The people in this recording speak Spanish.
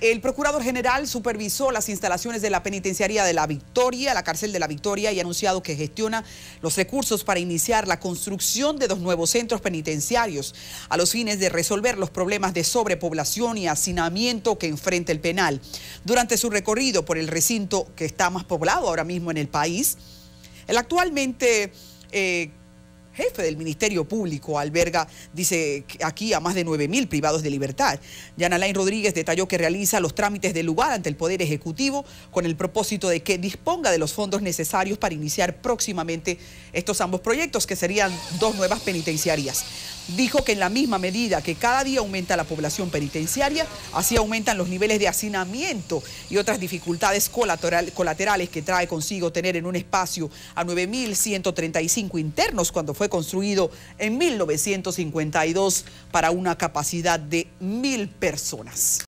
El procurador general supervisó las instalaciones de la Penitenciaría de la Victoria, la cárcel de la Victoria, y ha anunciado que gestiona los recursos para iniciar la construcción de dos nuevos centros penitenciarios a los fines de resolver los problemas de sobrepoblación y hacinamiento que enfrenta el penal. Durante su recorrido por el recinto que está más poblado ahora mismo en el país, el actualmente... Eh, jefe del Ministerio Público alberga, dice aquí, a más de 9.000 privados de libertad. Jan Alain Rodríguez detalló que realiza los trámites del lugar ante el Poder Ejecutivo con el propósito de que disponga de los fondos necesarios para iniciar próximamente estos ambos proyectos, que serían dos nuevas penitenciarias dijo que en la misma medida que cada día aumenta la población penitenciaria, así aumentan los niveles de hacinamiento y otras dificultades colaterales que trae consigo tener en un espacio a 9.135 internos cuando fue construido en 1952 para una capacidad de mil personas.